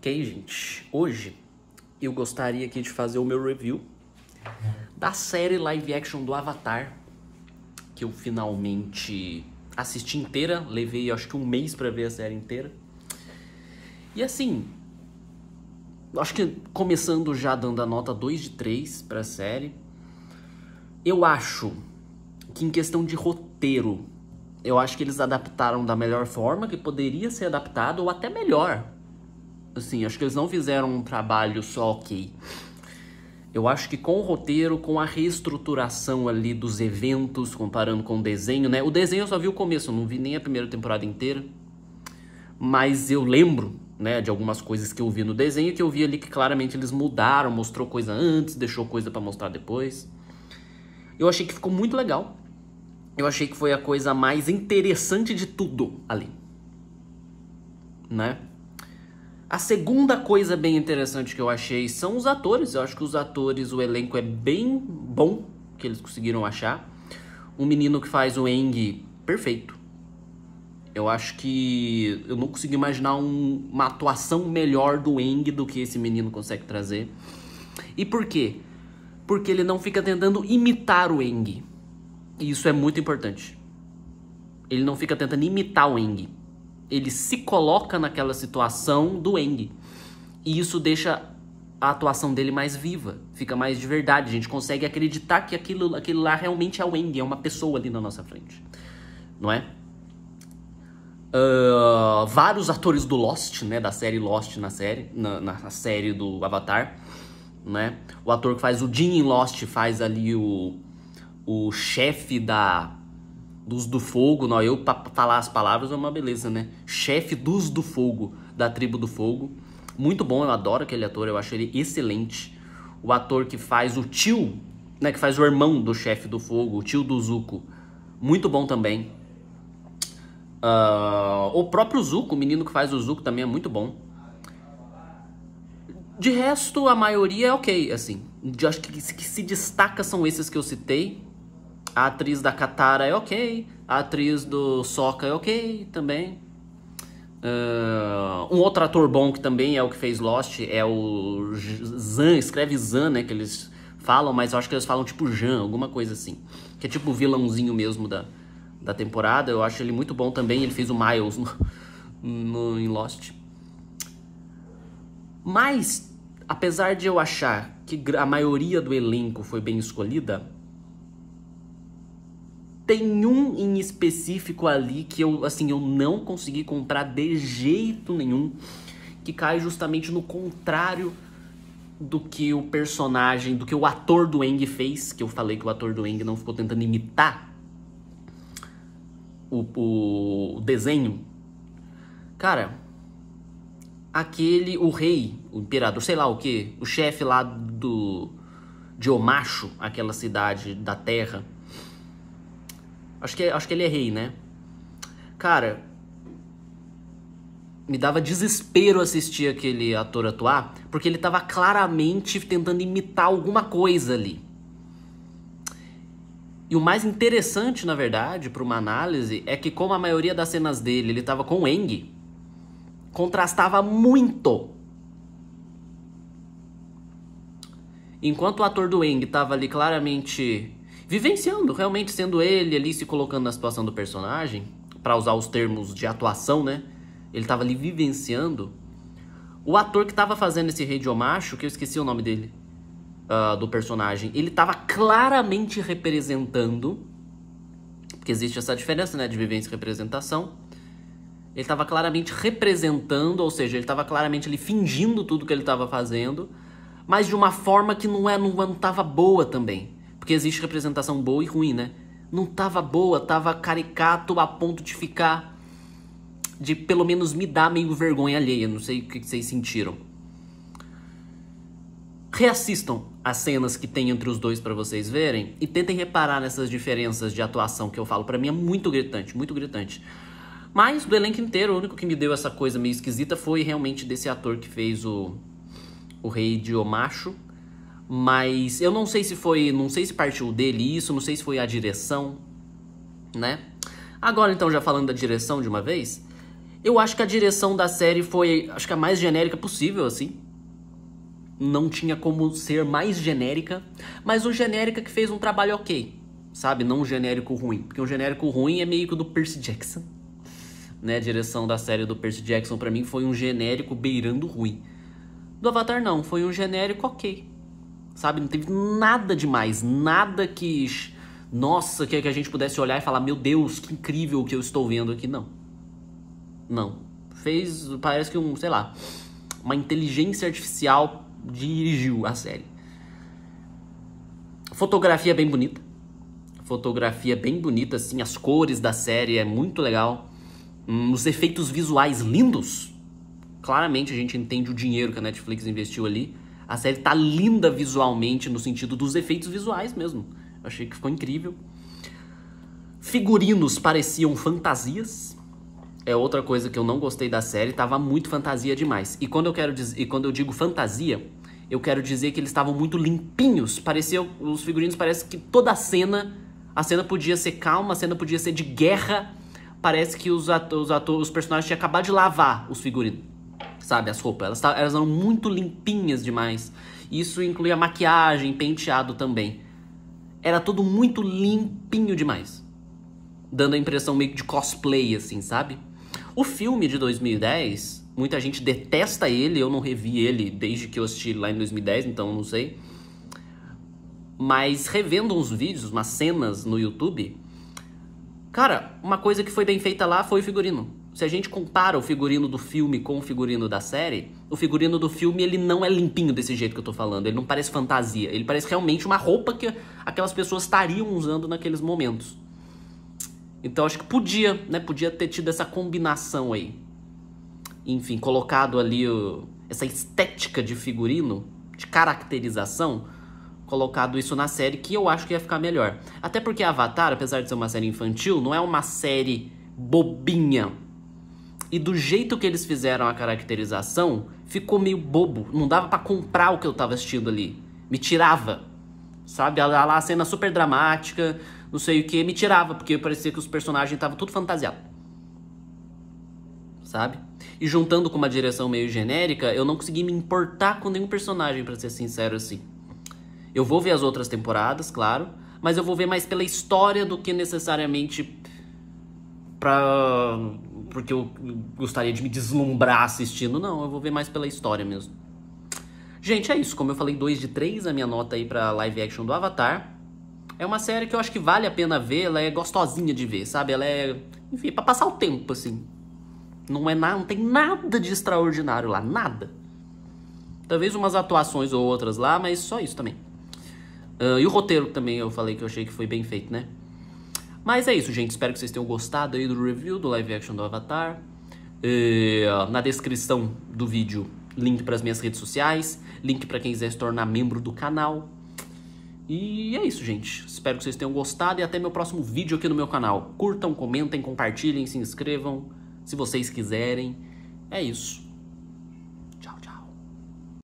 Ok, gente? Hoje eu gostaria aqui de fazer o meu review da série live action do Avatar, que eu finalmente assisti inteira, levei acho que um mês para ver a série inteira. E assim, acho que começando já dando a nota 2 de 3 para a série, eu acho que em questão de roteiro, eu acho que eles adaptaram da melhor forma que poderia ser adaptado ou até melhor Assim, acho que eles não fizeram um trabalho só ok. Eu acho que com o roteiro, com a reestruturação ali dos eventos, comparando com o desenho, né? O desenho eu só vi o começo, eu não vi nem a primeira temporada inteira. Mas eu lembro, né, de algumas coisas que eu vi no desenho, que eu vi ali que claramente eles mudaram, mostrou coisa antes, deixou coisa para mostrar depois. Eu achei que ficou muito legal. Eu achei que foi a coisa mais interessante de tudo ali. Né? A segunda coisa bem interessante que eu achei são os atores. Eu acho que os atores, o elenco é bem bom que eles conseguiram achar. um menino que faz o Eng, perfeito. Eu acho que eu não consigo imaginar um, uma atuação melhor do Eng do que esse menino consegue trazer. E por quê? Porque ele não fica tentando imitar o Eng. E isso é muito importante. Ele não fica tentando imitar o Eng ele se coloca naquela situação do Eng. E isso deixa a atuação dele mais viva, fica mais de verdade. A gente consegue acreditar que aquilo, aquilo lá realmente é o Eng, é uma pessoa ali na nossa frente. Não é? Uh, vários atores do Lost, né? Da série Lost na série, na, na, série do Avatar, né? O ator que faz o Jim em Lost faz ali o, o chefe da dos do fogo, não, eu para falar as palavras é uma beleza, né? Chefe dos do fogo, da tribo do fogo. Muito bom, eu adoro aquele ator, eu acho ele excelente. O ator que faz o tio, né, que faz o irmão do chefe do fogo, o tio do Zuko. Muito bom também. Uh, o próprio Zuko, o menino que faz o Zuko também é muito bom. De resto, a maioria é ok, assim. De, acho que, que se destaca são esses que eu citei. A atriz da Katara é ok. A atriz do Sokka é ok também. Uh, um outro ator bom que também é o que fez Lost é o Zan, escreve Zan, né? Que eles falam, mas eu acho que eles falam tipo Jan, alguma coisa assim. Que é tipo o vilãozinho mesmo da, da temporada. Eu acho ele muito bom também. Ele fez o Miles no, no, em Lost. Mas, apesar de eu achar que a maioria do elenco foi bem escolhida, tem um em específico ali que eu, assim, eu não consegui comprar de jeito nenhum, que cai justamente no contrário do que o personagem, do que o ator do Eng fez, que eu falei que o ator do Eng não ficou tentando imitar o, o desenho. Cara, aquele, o rei, o imperador, sei lá o que, o chefe lá do de Omacho, aquela cidade da terra, Acho que, é, acho que ele é rei, né? Cara, me dava desespero assistir aquele ator atuar, porque ele estava claramente tentando imitar alguma coisa ali. E o mais interessante, na verdade, para uma análise, é que como a maioria das cenas dele ele estava com o Eng, contrastava muito. Enquanto o ator do Eng estava ali claramente vivenciando, realmente sendo ele ali, se colocando na situação do personagem, para usar os termos de atuação, né? Ele estava ali vivenciando. O ator que estava fazendo esse rei de Omacho, que eu esqueci o nome dele, uh, do personagem, ele estava claramente representando, porque existe essa diferença, né, de vivência e representação. Ele estava claramente representando, ou seja, ele estava claramente ali fingindo tudo que ele estava fazendo, mas de uma forma que não é, não estava boa também. Porque existe representação boa e ruim, né? Não tava boa, tava caricato a ponto de ficar. de pelo menos me dar meio vergonha alheia. Não sei o que vocês sentiram. Reassistam as cenas que tem entre os dois para vocês verem e tentem reparar nessas diferenças de atuação que eu falo. para mim é muito gritante, muito gritante. Mas do elenco inteiro, o único que me deu essa coisa meio esquisita foi realmente desse ator que fez o, o Rei de Omacho, mas eu não sei se foi, não sei se partiu dele isso, não sei se foi a direção, né? Agora então já falando da direção de uma vez, eu acho que a direção da série foi, acho que a mais genérica possível assim. Não tinha como ser mais genérica, mas um genérica que fez um trabalho OK, sabe? Não um genérico ruim, porque um genérico ruim é meio que do Percy Jackson. Né, a direção da série do Percy Jackson para mim foi um genérico beirando ruim. Do Avatar não, foi um genérico OK sabe? Não teve nada demais, nada que. Nossa, que, que a gente pudesse olhar e falar: Meu Deus, que incrível o que eu estou vendo aqui. Não. Não. Fez, parece que um, sei lá, uma inteligência artificial dirigiu a série. Fotografia bem bonita. Fotografia bem bonita, assim, as cores da série é muito legal. Hum, os efeitos visuais lindos. Claramente a gente entende o dinheiro que a Netflix investiu ali. A série tá linda visualmente, no sentido dos efeitos visuais mesmo. Eu achei que ficou incrível. Figurinos pareciam fantasias. É outra coisa que eu não gostei da série, tava muito fantasia demais. E quando eu quero dizer, e quando eu digo fantasia, eu quero dizer que eles estavam muito limpinhos. Parecia os figurinos parece que toda a cena, a cena podia ser calma, a cena podia ser de guerra. Parece que os atores, os, ator, os personagens tinham acabado de lavar os figurinos sabe? As roupas. Elas, elas eram muito limpinhas demais. Isso incluía maquiagem, penteado também. Era tudo muito limpinho demais. Dando a impressão meio que de cosplay, assim, sabe? O filme de 2010, muita gente detesta ele, eu não revi ele desde que eu assisti lá em 2010, então não sei. Mas revendo uns vídeos, umas cenas no YouTube, cara, uma coisa que foi bem feita lá foi o figurino. Se a gente compara o figurino do filme com o figurino da série, o figurino do filme ele não é limpinho desse jeito que eu tô falando, ele não parece fantasia, ele parece realmente uma roupa que aquelas pessoas estariam usando naqueles momentos. Então acho que podia, né? Podia ter tido essa combinação aí. Enfim, colocado ali o, essa estética de figurino, de caracterização, colocado isso na série que eu acho que ia ficar melhor. Até porque Avatar, apesar de ser uma série infantil, não é uma série bobinha e do jeito que eles fizeram a caracterização, ficou meio bobo. Não dava para comprar o que eu tava assistindo ali. Me tirava. Sabe? Lá lá a cena super dramática, não sei o que, me tirava, porque parecia que os personagens estavam tudo fantasiados. Sabe? E juntando com uma direção meio genérica, eu não consegui me importar com nenhum personagem, para ser sincero assim. Eu vou ver as outras temporadas, claro, mas eu vou ver mais pela história do que necessariamente pra porque eu gostaria de me deslumbrar assistindo, não, eu vou ver mais pela história mesmo. Gente, é isso. Como eu falei, 2 de 3 a minha nota aí pra live action do Avatar. É uma série que eu acho que vale a pena ver, ela é gostosinha de ver, sabe? Ela é, enfim, pra passar o tempo, assim. Não é nada, não tem nada de extraordinário lá, nada. Talvez umas atuações ou outras lá, mas só isso também. Uh, e o roteiro também eu falei que eu achei que foi bem feito, né? Mas é isso, gente. Espero que vocês tenham gostado aí do review do live action do Avatar. E, é, na descrição do vídeo, link para as minhas redes sociais, link para quem quiser se tornar membro do canal. E é isso, gente. Espero que vocês tenham gostado e até meu próximo vídeo aqui no meu canal. Curtam, comentem, compartilhem, se inscrevam se vocês quiserem. É isso.